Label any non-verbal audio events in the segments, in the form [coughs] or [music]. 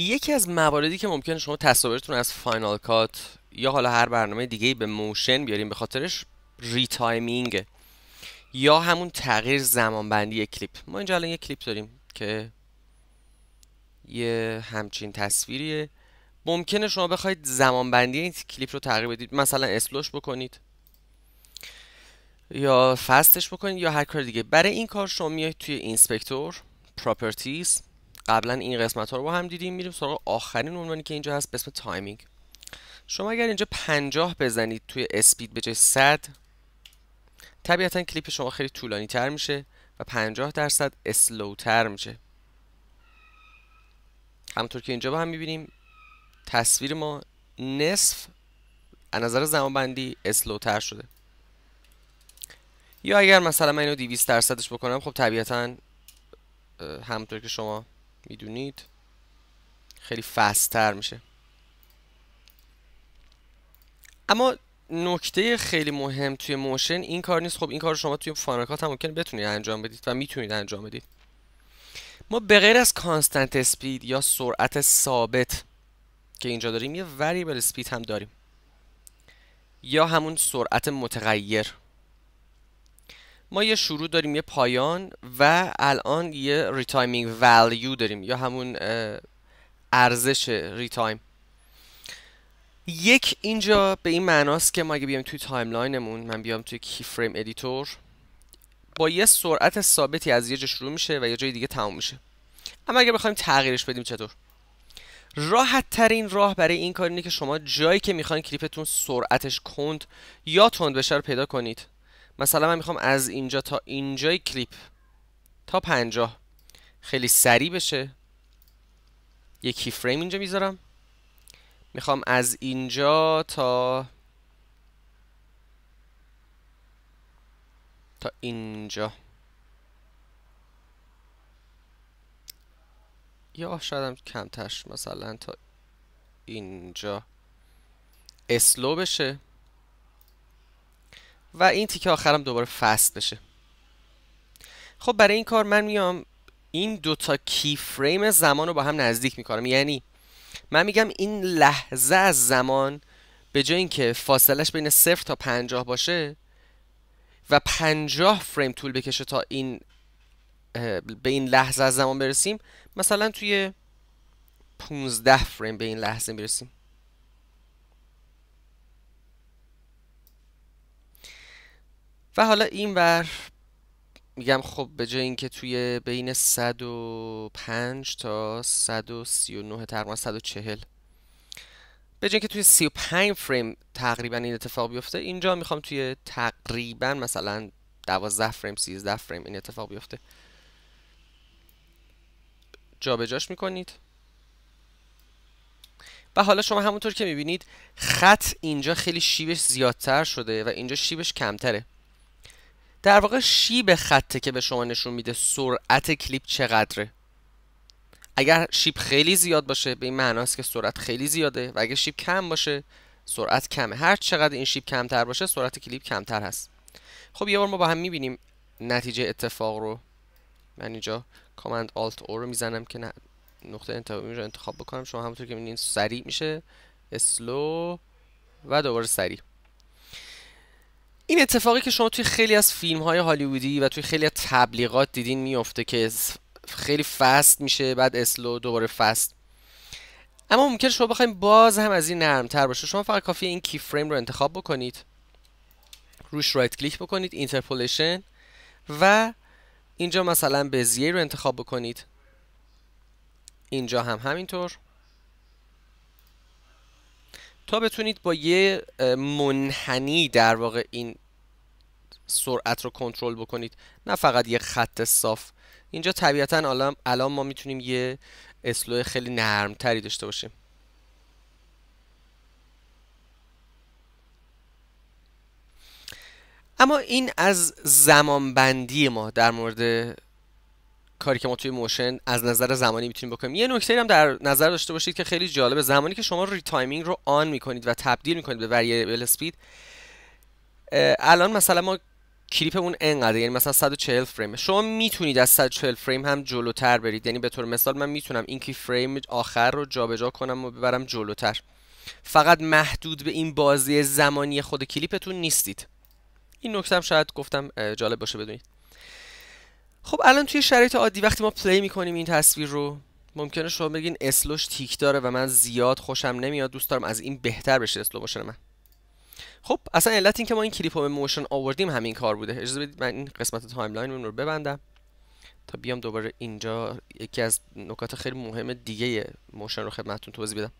یکی از مواردی که ممکنه شما تصاویرتون از فاینال کات یا حالا هر برنامه دیگه به موشن بیاریم به خاطرش ریتایمینگ یا همون تغییر زمانبندی کلیپ ما اینجا الان یک کلیپ داریم که یه همچین تصویریه ممکنه شما بخواید زمانبندی این کلیپ رو تغییر بدید مثلا اسلوش بکنید یا فستش بکنید یا هر کار دیگه برای این کار شما میایید توی اینسپکتور پراپرتیز قبلا این قسمت ها رو با هم دیدیم میریم سراغ آخرین عنوانی که اینجا هست به اسم تایمینگ شما اگر اینجا 50 بزنید توی اسپید به جای 100 طبیعتا کلیپ شما خیلی طولانی تر میشه و 50 درصد اسلوتر میشه همطور که اینجا با هم میبینیم تصویر ما نصف از نظر زمانبندی اسلوتر شده یا اگر مثلا من اینو 200 درصدش بکنم خب طبیعتا همطور که شما میدونید خیلی فستر میشه اما نکته خیلی مهم توی موشن این کار نیست خب این کار شما توی فانرکات هم ممکن بتونید انجام بدید و میتونید انجام بدید ما به غیر از کانستنت سپید یا سرعت ثابت که اینجا داریم یه وریبل سپید هم داریم یا همون سرعت متغیر ما یه شروع داریم یه پایان و الان یه ریتایمینگ ولیو داریم یا همون ارزش ریتایم یک اینجا به این معناست که ما اگه بیایم توی تایملاینمون من بیام توی کی فریم ادیتور با یه سرعت ثابتی از یه جا شروع میشه و یه جای دیگه تموم میشه اما اگه بخوایم تغییرش بدیم چطور راحت ترین راه برای این کار اینه که شما جایی که میخواین کلیپتون سرعتش کند یا تند بشه رو پیدا کنید مثلا من میخوام از اینجا تا اینجای کلیپ تا پنجاه خیلی سریع بشه یک کی فریم اینجا میذارم میخوام از اینجا تا تا اینجا یا شاید هم کمتر مثلا تا اینجا اسلو بشه و این تیکه آخرم دوباره فست بشه خب برای این کار من میام این دوتا کی فریم زمان رو با هم نزدیک میکنم یعنی من میگم این لحظه از زمان به جای اینکه فاصلش بین صفر تا پنجاه باشه و پنجاه فریم طول بکشه تا این به این لحظه از زمان برسیم مثلا توی 15 فریم به این لحظه برسیم و حالا این بر میگم خب به جای اینکه توی بین 105 تا 139 تقریبا 140 به جای اینکه توی 35 فریم تقریبا این اتفاق بیفته اینجا میخوام توی تقریبا مثلا 12 فریم 13 فریم این اتفاق بیفته جابجاش میکنید و حالا شما همونطور که میبینید خط اینجا خیلی شیبش زیادتر شده و اینجا شیبش کمتره در واقع شیب خطه که به شما نشون میده سرعت کلیپ چقدره اگر شیب خیلی زیاد باشه به این معناست که سرعت خیلی زیاده و اگر شیب کم باشه سرعت کمه هر چقدر این شیب کمتر باشه سرعت کلیپ کمتر هست خب یه بار ما با هم میبینیم نتیجه اتفاق رو من اینجا کامند آلت او رو میزنم که نقطه انتخابی رو انتخاب بکنم شما همونطور که میبینید سریع میشه اسلو و دوباره سریع این اتفاقی که شما توی خیلی از فیلم های هالیوودی و توی خیلی از تبلیغات دیدین میفته که خیلی فست میشه بعد اسلو دوباره فست اما ممکن شما بخوایم باز هم از این نرمتر باشه شما فقط کافی این کی فریم رو انتخاب بکنید روش رایت کلیک بکنید اینترپولیشن و اینجا مثلا بزیه رو انتخاب بکنید اینجا هم همینطور تا بتونید با یه منحنی در واقع این سرعت رو کنترل بکنید نه فقط یه خط صاف اینجا طبیعتا الان ما میتونیم یه اسلو خیلی نرم تری داشته باشیم اما این از زمانبندی ما در مورد کاری که ما توی موشن از نظر زمانی میتونیم بکنیم یه نکته هم در نظر داشته باشید که خیلی جالبه زمانی که شما ریتایمینگ رو آن میکنید و تبدیل میکنید به وریبل اسپید الان مثلا ما کلیپمون انقدر یعنی مثلا 140 فریم شما میتونید از 140 فریم هم جلوتر برید یعنی به طور مثال من میتونم این کی فریم آخر رو جابجا کنم و ببرم جلوتر فقط محدود به این بازی زمانی خود کلیپتون نیستید این نکته هم شاید گفتم جالب باشه بدونید خب الان توی شرایط عادی وقتی ما پلی میکنیم این تصویر رو ممکنه شما بگین اسلوش تیک داره و من زیاد خوشم نمیاد دوست دارم از این بهتر بشه اسلو موشن من خب اصلا علت این که ما این کلیپ رو به موشن آوردیم همین کار بوده اجازه بدید من این قسمت تایملاین رو ببندم تا بیام دوباره اینجا یکی از نکات خیلی مهم دیگه موشن رو خدمتتون توضیح بدم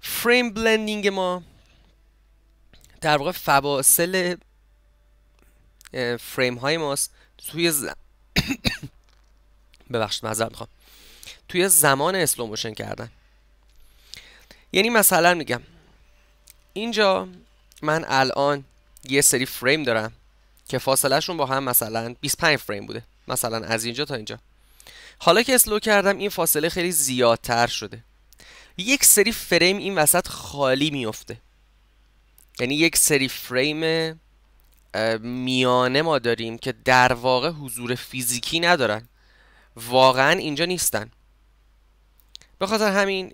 فریم بلندینگ ما در واقع فواصل فریم های ماست توی ز... [coughs] ببخشید معذرت میخوام توی زمان اسلوموشن کردن یعنی مثلا میگم اینجا من الان یه سری فریم دارم که شون با هم مثلا 25 فریم بوده مثلا از اینجا تا اینجا حالا که اسلو کردم این فاصله خیلی زیادتر شده یک سری فریم این وسط خالی میفته یعنی یک سری فریم میانه ما داریم که در واقع حضور فیزیکی ندارن واقعا اینجا نیستن به خاطر همین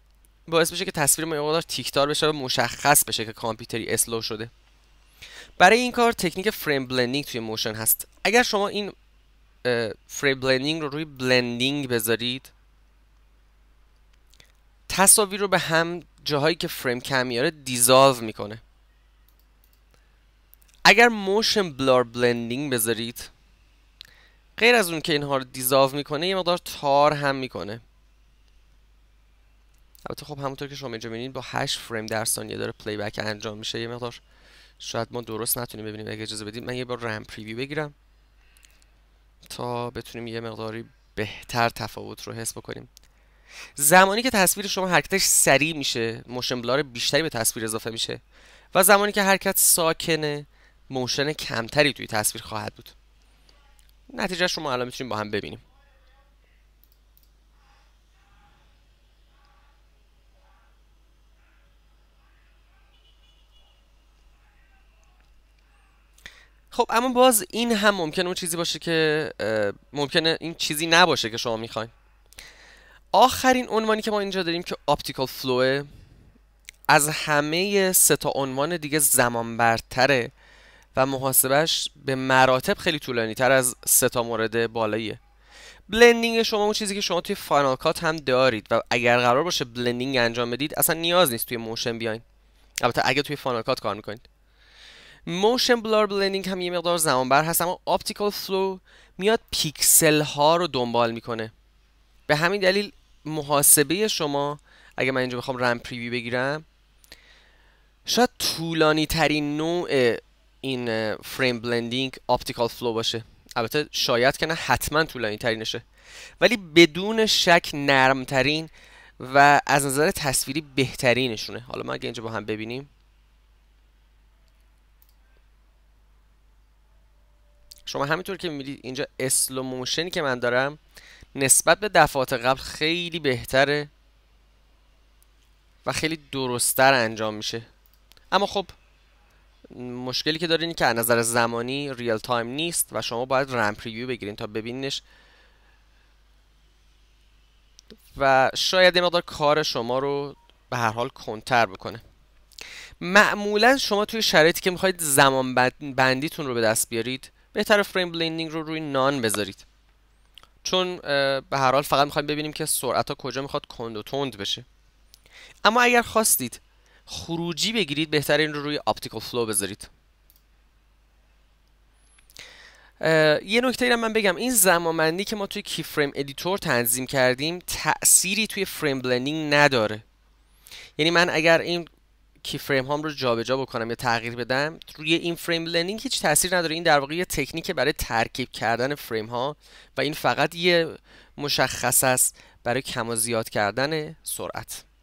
باعث میشه که تصویر ما مقدار تیکتار بشه و مشخص بشه که کامپیوتری اسلو شده برای این کار تکنیک فریم بلندینگ توی موشن هست اگر شما این فریم بلندینگ رو روی بلندینگ بذارید تصاویر رو به هم جاهایی که فریم کم میاره دیزالو میکنه اگر موشن بلار بلندینگ بذارید غیر از اون که اینها رو دیزاو میکنه یه مقدار تار هم میکنه البته خب همونطور که شما اینجا میبینید با 8 فریم در ثانیه داره پلی بک انجام میشه یه مقدار شاید ما درست نتونیم ببینیم اگه اجازه بدید من یه بار رم پریوی بگیرم تا بتونیم یه مقداری بهتر تفاوت رو حس بکنیم زمانی که تصویر شما حرکتش سریع میشه موشن بلار بیشتری به تصویر اضافه میشه و زمانی که حرکت ساکنه موشن کمتری توی تصویر خواهد بود نتیجه رو ما الان میتونیم با هم ببینیم خب اما باز این هم ممکنه اون چیزی باشه که ممکنه این چیزی نباشه که شما میخواین آخرین عنوانی که ما اینجا داریم که آپتیکال فلوه از همه سه تا عنوان دیگه زمان برتره و محاسبش به مراتب خیلی طولانی تر از سه تا مورد بالاییه بلندینگ شما اون چیزی که شما توی فاینال کات هم دارید و اگر قرار باشه بلندینگ انجام بدید اصلا نیاز نیست توی موشن بیاین البته اگه توی فاینال کات کار میکنید موشن بلار بلندینگ هم یه مقدار زمانبر هست اما اپتیکال فلو میاد پیکسل ها رو دنبال میکنه به همین دلیل محاسبه شما اگه من اینجا بخوام رم پریوی بگیرم شاید طولانی ترین نوع این فریم بلندینگ اپتیکال فلو باشه البته شاید که نه حتما طولانی ترینشه ولی بدون شک نرمترین و از نظر تصویری بهترینشونه حالا ما اگه اینجا با هم ببینیم شما همینطور که میبینید اینجا اسلو موشنی که من دارم نسبت به دفعات قبل خیلی بهتره و خیلی درستتر انجام میشه اما خب مشکلی که دارین که از نظر زمانی ریل تایم نیست و شما باید رم پریویو بگیرین تا ببینینش و شاید یه مقدار کار شما رو به هر حال کنتر بکنه معمولا شما توی شرایطی که میخواید زمان بندیتون رو به دست بیارید بهتر فریم بلندینگ رو روی نان بذارید چون به هر حال فقط میخوایم ببینیم که سرعت ها کجا میخواد کند و تند بشه اما اگر خواستید خروجی بگیرید بهتر این رو روی آپتیکال فلو بذارید یه نکته رو من بگم این زمانبندی که ما توی کی فریم ادیتور تنظیم کردیم تأثیری توی فریم بلندینگ نداره یعنی من اگر این کی فریم هام رو جابجا بکنم یا تغییر بدم روی این فریم بلندینگ هیچ تاثیر نداره این در واقع یه تکنیک برای ترکیب کردن فریم ها و این فقط یه مشخص است برای کم و زیاد کردن سرعت